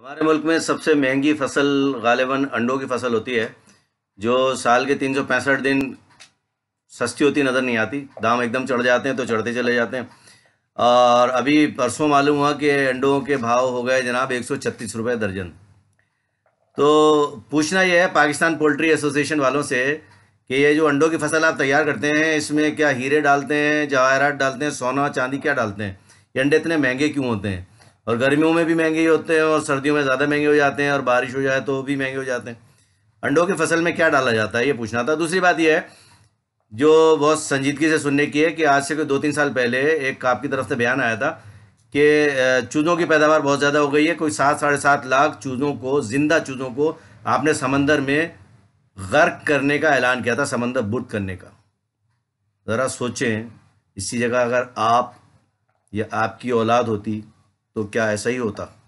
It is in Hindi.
हमारे मुल्क में सबसे महंगी फसल गालिबा अंडों की फसल होती है जो साल के तीन दिन सस्ती होती नज़र नहीं आती दाम एकदम चढ़ जाते हैं तो चढ़ते चले जाते हैं और अभी परसों मालूम हुआ कि अंडों के भाव हो गए जनाब एक सौ दर्जन तो पूछना यह है पाकिस्तान पोल्ट्री एसोसिएशन वालों से कि ये जो अंडों की फसल आप तैयार करते हैं इसमें क्या हीरे डालते हैं जवाहरात डालते हैं सोना चांदी क्या डालते हैं ये अंडे इतने महंगे क्यों होते हैं और गर्मियों में भी महंगे ही होते हैं और सर्दियों में ज़्यादा महंगे हो जाते हैं और बारिश हो जाए तो भी महंगे हो जाते हैं अंडों की फसल में क्या डाला जाता है ये पूछना था दूसरी बात यह है जो बहुत संजीदगी से सुनने की है कि आज से कोई दो तीन साल पहले एक आपकी तरफ से बयान आया था कि चूज़ों की पैदावार बहुत ज़्यादा हो गई है कोई सात साढ़े सात लाख चूज़ों को ज़िंदा चूज़ों को आपने समंदर में गर्क करने का ऐलान किया था समंदर बुट करने का ज़रा सोचें इसी जगह अगर आप या आपकी औलाद होती तो क्या ऐसा ही होता